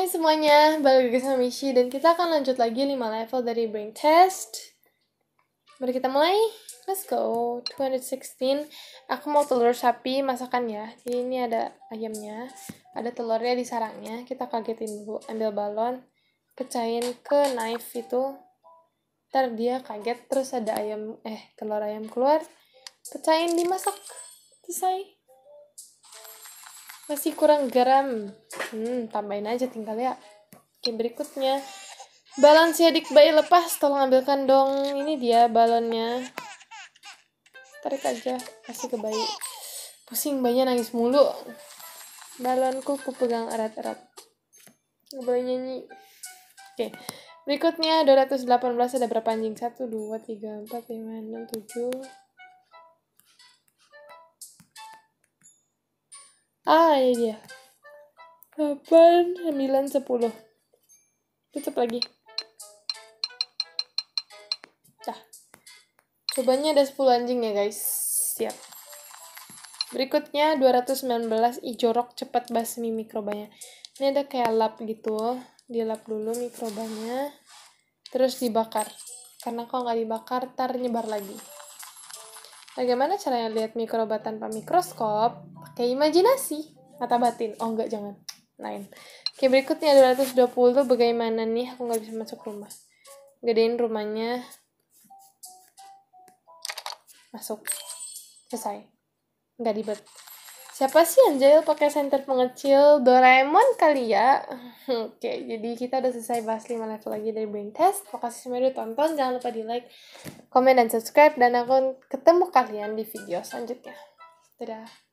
Hai semuanya, balik lagi sama Michi dan kita akan lanjut lagi 5 level dari brain test. Mari kita mulai. Let's go. 216. Aku mau telur sapi masakan ya. ini ada ayamnya, ada telurnya di sarangnya. Kita kagetin dulu, ambil balon, pecahin ke knife itu. Ntar dia kaget terus ada ayam eh telur ayam keluar. Pecahin dimasak. Selesai masih kurang garam hmm tambahin aja tinggal ya oke berikutnya balon si adik bayi lepas tolong ambilkan dong ini dia balonnya tarik aja kasih ke bayi pusing bayinya nangis mulu balonku pegang erat-erat gak boleh nyanyi oke berikutnya 218 ada berapa anjing 1, 2, 3, 4, 5, 6, 7 ah ini dia 8 9 10 tutup lagi dah cobanya ada 10 anjing ya guys siap berikutnya 219 ijorok cepat basmi mikrobanya ini ada kayak lap gitu dilap dulu mikrobanya terus dibakar karena kalau nggak dibakar tar nyebar lagi Bagaimana nah, caranya lihat mikroba tanpa mikroskop? Pakai imajinasi. mata batin. Oh enggak, jangan. Lain. Oke, berikutnya 220. Bagaimana nih? Aku nggak bisa masuk rumah. Gedein rumahnya. Masuk. Selesai. Nggak dibet. Siapa sih yang jahil pakai senter pengecil? Doraemon kali ya? Oke, jadi kita udah selesai bahas 5 level lagi dari brain test. Makasih semuanya udah tonton. Jangan lupa di like, komen dan subscribe dan aku ketemu kalian di video selanjutnya. Dadah.